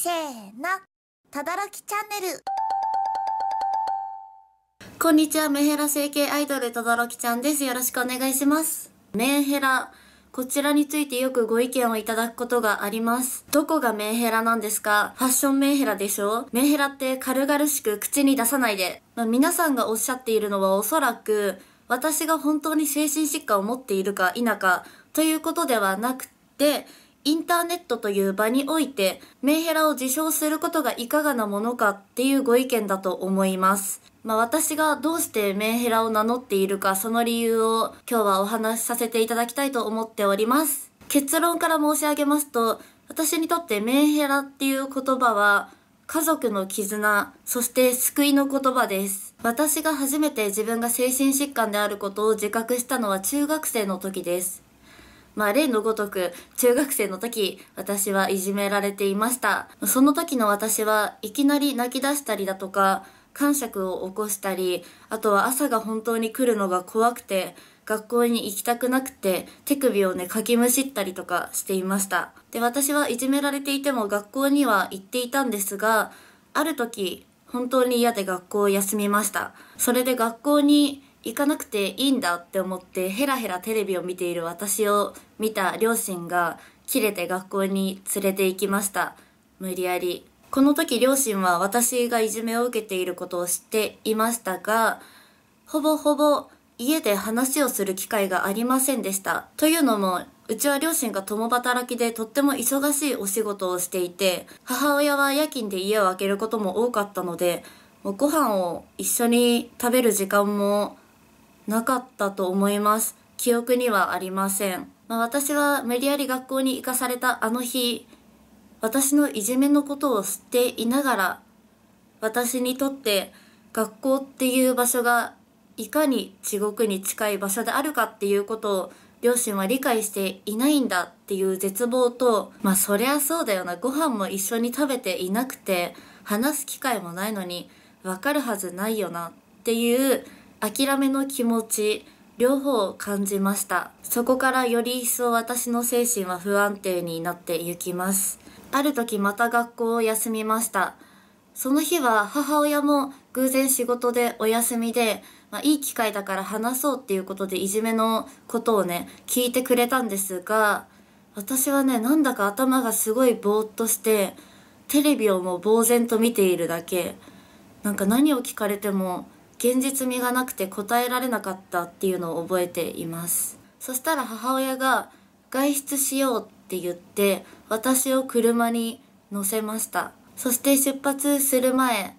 せーの、ただろきチャンネル。こんにちは、メンヘラ整形アイドルただろきちゃんです。よろしくお願いします。メンヘラ、こちらについてよくご意見をいただくことがあります。どこがメンヘラなんですかファッションメンヘラでしょメンヘラって軽々しく口に出さないで。まあ、皆さんがおっしゃっているのはおそらく、私が本当に精神疾患を持っているか否かということではなくて、インターネットという場においてメンヘラを自称することがいかがなものかっていうご意見だと思います。まあ、私がどうしてメンヘラを名乗っているかその理由を今日はお話しさせていただきたいと思っております。結論から申し上げますと私にとってメンヘラっていう言葉は家族の絆、そして救いの言葉です。私が初めて自分が精神疾患であることを自覚したのは中学生の時です。まあ、例のごとく、中学生の時、私はいじめられていました。その時の私はいきなり泣き出したりだとか、感触を起こしたり、あとは朝が本当に来るのが怖くて、学校に行きたくなくて手首をねかきむしったりとかしていましたで私はいじめられていても学校には行っていたんですがある時本当に嫌で学校を休みましたそれで学校に行かなくていいんだって思ってヘラヘラテレビを見ている私を見た両親が切れて学校に連れて行きました無理やりこの時両親は私がいじめを受けていることを知っていましたがほぼほぼ家で話をする機会がありませんでしたというのもうちは両親が共働きでとっても忙しいお仕事をしていて母親は夜勤で家を空けることも多かったのでもうご飯を一緒に食べる時間もなかったと思います。記憶にはありません。まあ、私は無理やり学校に行かされたあの日、私のいじめのことを知っていながら、私にとって学校っていう場所がいかに地獄に近い場所であるかっていうことを両親は理解していないんだっていう絶望と、まあそりゃそうだよな、ご飯も一緒に食べていなくて、話す機会もないのに分かるはずないよなっていう諦めの気持ち両方感じましたそこからより一層私の精神は不安定になっていきますある時また学校を休みましたその日は母親も偶然仕事でお休みで、まあ、いい機会だから話そうっていうことでいじめのことをね聞いてくれたんですが私はねなんだか頭がすごいぼーっとしてテレビをもう呆然と見ているだけなんか何を聞かれても現実味がなくて答えられなかったっていうのを覚えていますそしたら母親が外出しようって言って私を車に乗せましたそして出発する前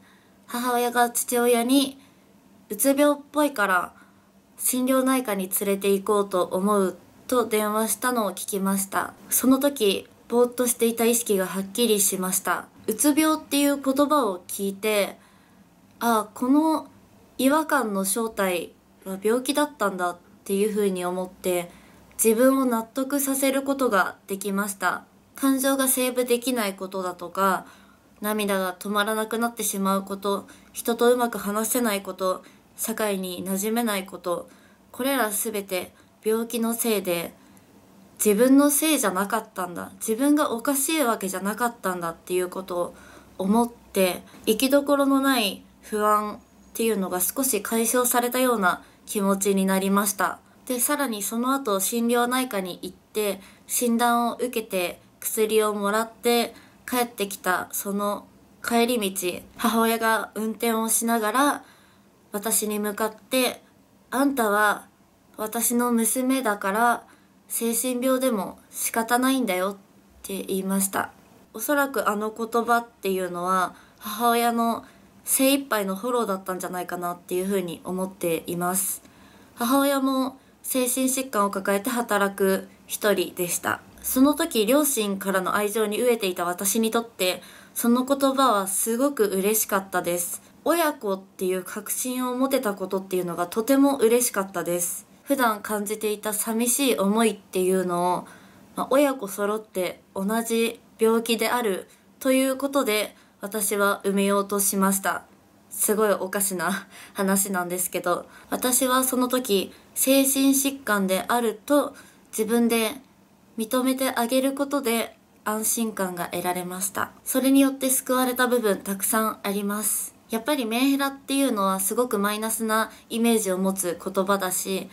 母親が父親にうつ病っぽいから心療内科に連れて行こうと思うと電話したのを聞きましたその時ぼーっとしていた意識がはっきりしましたうつ病っていう言葉を聞いてああこの違和感の正体は病気だったんだっていうふうに思って自分を納得させることができました感情がセーブできないことだとか涙が止まらなくなってしまうこと人とうまく話せないこと社会に馴染めないことこれら全て病気のせいで自分のせいじゃなかったんだ自分がおかしいわけじゃなかったんだっていうことを思って生きどころのない不安っていうのが少し解消されたような気持ちになりました。で、さらにその後心療内科に行って診断を受けて薬をもらって帰ってきたその帰り道、母親が運転をしながら私に向かってあんたは私の娘だから精神病でも仕方ないんだよって言いました。おそらくあの言葉っていうのは母親の精一杯のフォローだったんじゃないかなっていうふうに思っています。母親も精神疾患を抱えて働く一人でした。その時両親からの愛情に飢えていた私にとってその言葉はすごく嬉しかったです。親子っていう確信を持てたことっていうのがとても嬉しかったです。普段感じていた寂しい思いっていうのを、まあ、親子揃って同じ病気であるということで私は埋めようとしました。すごいおかしな話なんですけど、私はその時、精神疾患であると自分で認めてあげることで安心感が得られました。それによって救われた部分たくさんあります。やっぱりメンヘラっていうのはすごくマイナスなイメージを持つ言葉だし、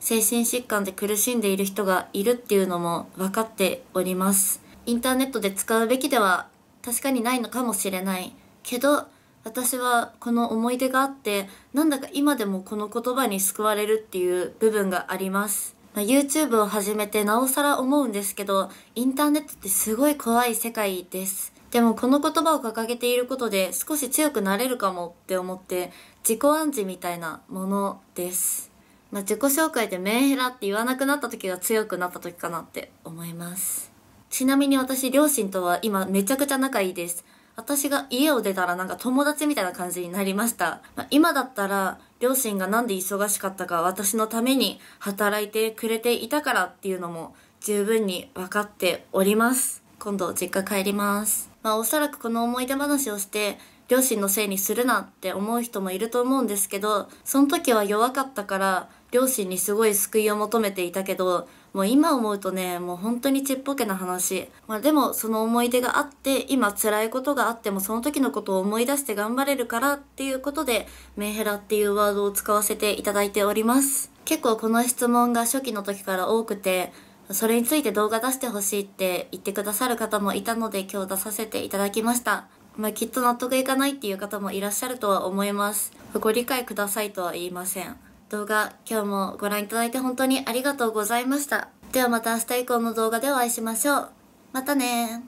精神疾患で苦しんでいる人がいるっていうのも分かっております。インターネットで使うべきでは確かにないのかもしれないけど私はこの思い出があってなんだか今でもこの言葉に救われるっていう部分があります、まあ、YouTube を始めてなおさら思うんですけどインターネットってすごい怖い世界ですでもこの言葉を掲げていることで少し強くなれるかもって思って自己暗示みたいなものです、まあ、自己紹介でメンヘラって言わなくなった時が強くなった時かなって思いますちなみに私、両親とは今めちゃくちゃ仲いいです。私が家を出たらなんか友達みたいな感じになりました。まあ、今だったら、両親がなんで忙しかったか私のために働いてくれていたからっていうのも十分に分かっております。今度実家帰ります。まあおそらくこの思い出話をして両親のせいにするなって思う人もいると思うんですけど、その時は弱かったから両親にすごい救いを求めていたけど、もう今思うとね、もう本当にちっぽけな話。まあでもその思い出があって、今辛いことがあってもその時のことを思い出して頑張れるからっていうことで、メンヘラっていうワードを使わせていただいております。結構この質問が初期の時から多くて、それについて動画出してほしいって言ってくださる方もいたので今日出させていただきました。まあ、きっと納得いかないっていう方もいらっしゃるとは思います。ご理解くださいとは言いません。動画今日もご覧いただいて本当にありがとうございました。ではまた明日以降の動画でお会いしましょう。またね